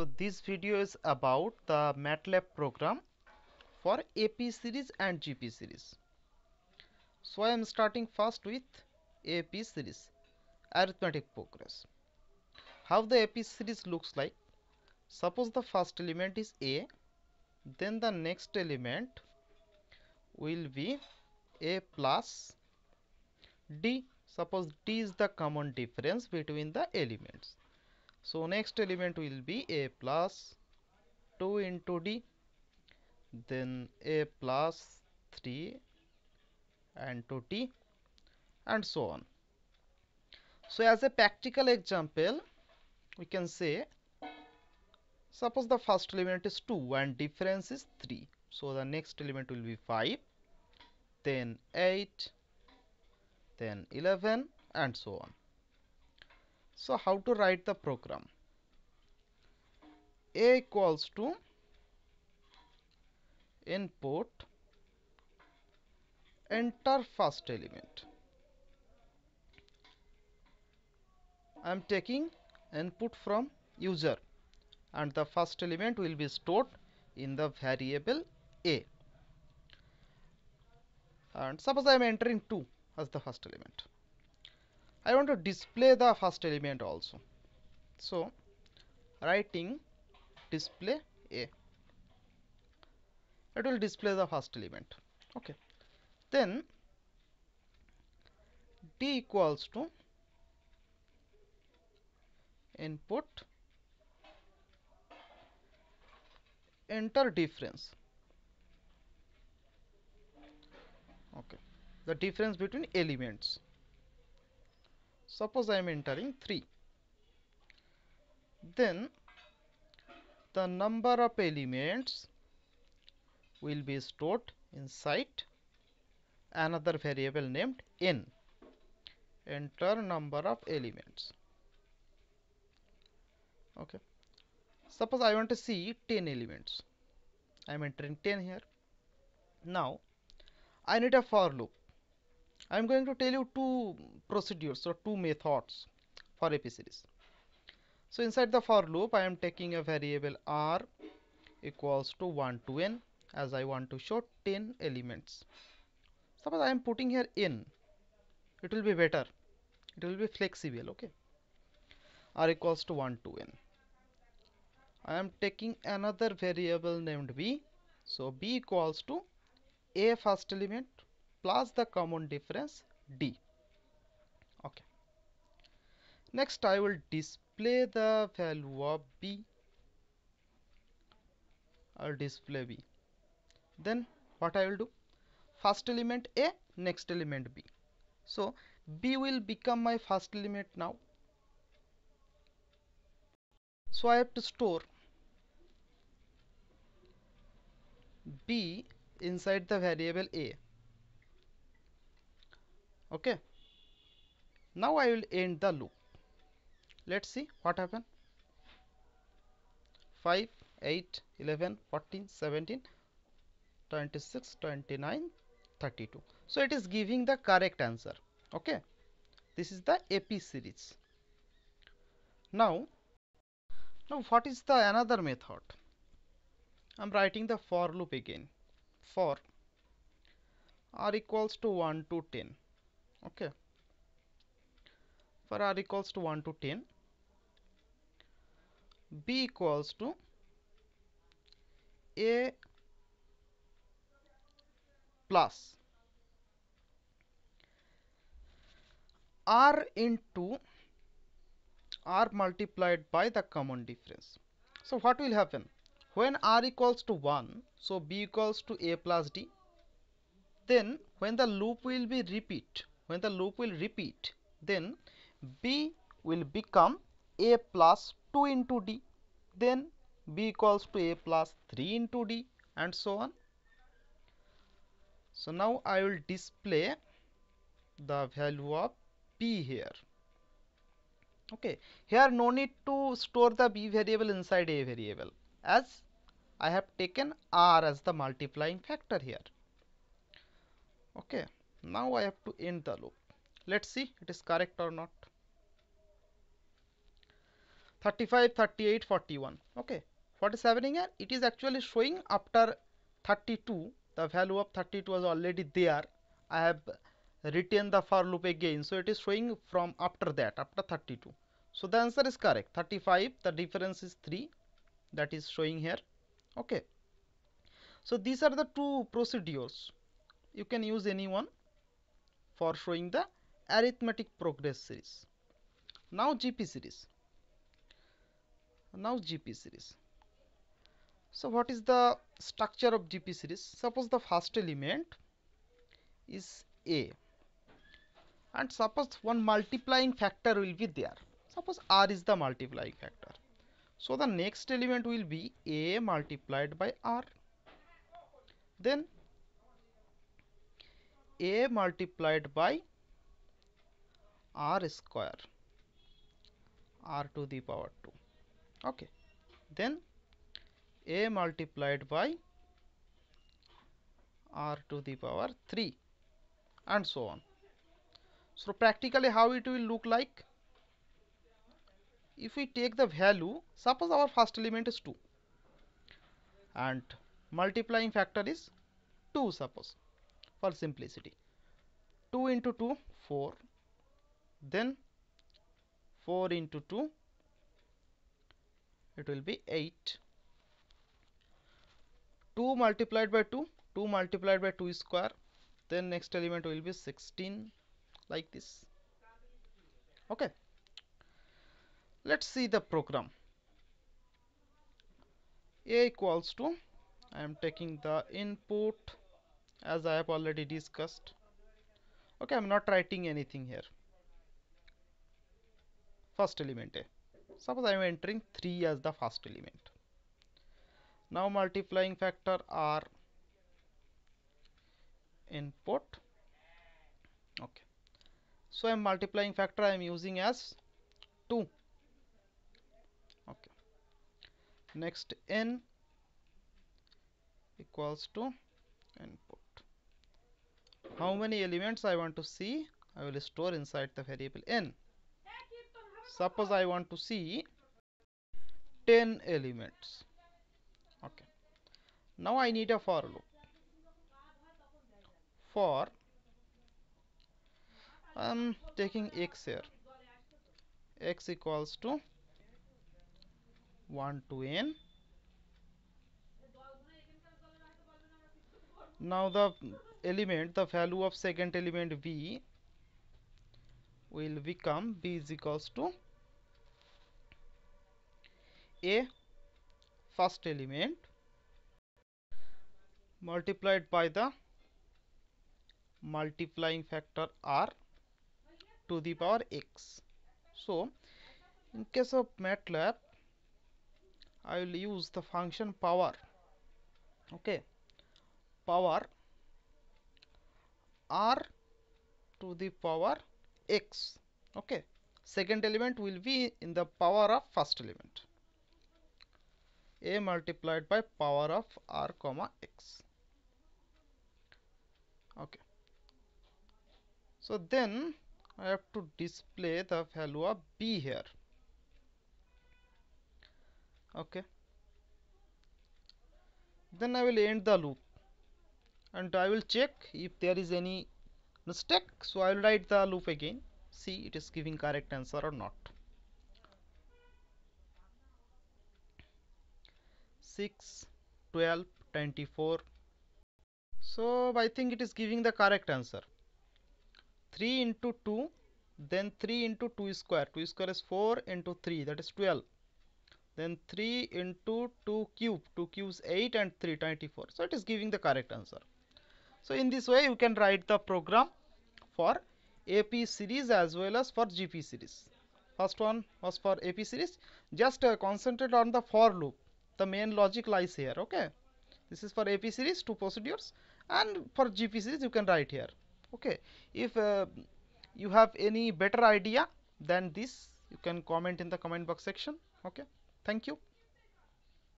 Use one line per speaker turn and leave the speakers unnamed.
So this video is about the MATLAB program for AP series and GP series. So I am starting first with AP series, arithmetic progress. How the AP series looks like? Suppose the first element is A, then the next element will be A plus D. Suppose D is the common difference between the elements so next element will be a plus 2 into d then a plus 3 and two t and so on so as a practical example we can say suppose the first element is 2 and difference is 3 so the next element will be 5 then 8 then 11 and so on so how to write the program? A equals to input enter first element. I am taking input from user and the first element will be stored in the variable A. And suppose I am entering 2 as the first element. I want to display the first element also so writing display a it will display the first element okay then d equals to input enter difference okay the difference between elements suppose I am entering 3 then the number of elements will be stored inside another variable named n enter number of elements okay suppose I want to see 10 elements I am entering 10 here now I need a for loop I am going to tell you two procedures or two methods for AP series. So inside the for loop I am taking a variable r equals to 1 to n as I want to show 10 elements. Suppose I am putting here n it will be better it will be flexible okay r equals to 1 to n. I am taking another variable named b so b equals to a first element plus the common difference d okay next i will display the value of b i'll display b then what i will do first element a next element b so b will become my first element now so i have to store b inside the variable a okay now I will end the loop let's see what happened 5 8 11 14 17 26 29 32 so it is giving the correct answer okay this is the AP series now now what is the another method I'm writing the for loop again for r equals to 1 to 10 okay for r equals to 1 to 10 b equals to a plus r into r multiplied by the common difference. So what will happen? When r equals to 1, so b equals to a plus d, then when the loop will be repeat, when the loop will repeat then b will become a plus 2 into d then b equals to a plus 3 into d and so on so now I will display the value of b here okay here no need to store the b variable inside a variable as I have taken r as the multiplying factor here okay now I have to end the loop let's see it is correct or not 35 38 41 okay what is happening here it is actually showing after 32 the value of 32 was already there I have written the for loop again so it is showing from after that after 32 so the answer is correct 35 the difference is 3 that is showing here okay so these are the two procedures you can use any one for showing the arithmetic progress series. Now GP series. Now GP series. So what is the structure of GP series? Suppose the first element is A and suppose one multiplying factor will be there. Suppose R is the multiplying factor. So the next element will be A multiplied by R. Then a multiplied by r square r to the power 2 okay then a multiplied by r to the power 3 and so on so practically how it will look like if we take the value suppose our first element is 2 and multiplying factor is 2 suppose for simplicity 2 into 2 4 then 4 into 2 it will be 8 2 multiplied by 2 2 multiplied by 2 square then next element will be 16 like this okay let's see the program a equals to I am taking the input as I have already discussed okay I'm not writing anything here first element A suppose I am entering 3 as the first element now multiplying factor R. input okay so I am multiplying factor I am using as 2 okay next n equals to input how many elements I want to see I will store inside the variable n suppose I want to see 10 elements okay now I need a for loop for I'm taking x here x equals to 1 to n now the element the value of second element v will become b is equals to a first element multiplied by the multiplying factor r to the power x so in case of MATLAB I will use the function power okay power r to the power x okay second element will be in the power of first element a multiplied by power of r comma x okay so then I have to display the value of b here okay then I will end the loop and I will check if there is any mistake so I will write the loop again see it is giving correct answer or not 6 12 24 so I think it is giving the correct answer 3 into 2 then 3 into 2 square 2 square is 4 into 3 that is 12 then 3 into 2 cube 2 cubes 8 and 3 24 so it is giving the correct answer so in this way you can write the program for AP series as well as for GP series. First one was for AP series. Just uh, concentrate on the for loop. The main logic lies here. Okay. This is for AP series two procedures and for GP series you can write here. Okay. If uh, you have any better idea than this you can comment in the comment box section. Okay. Thank you.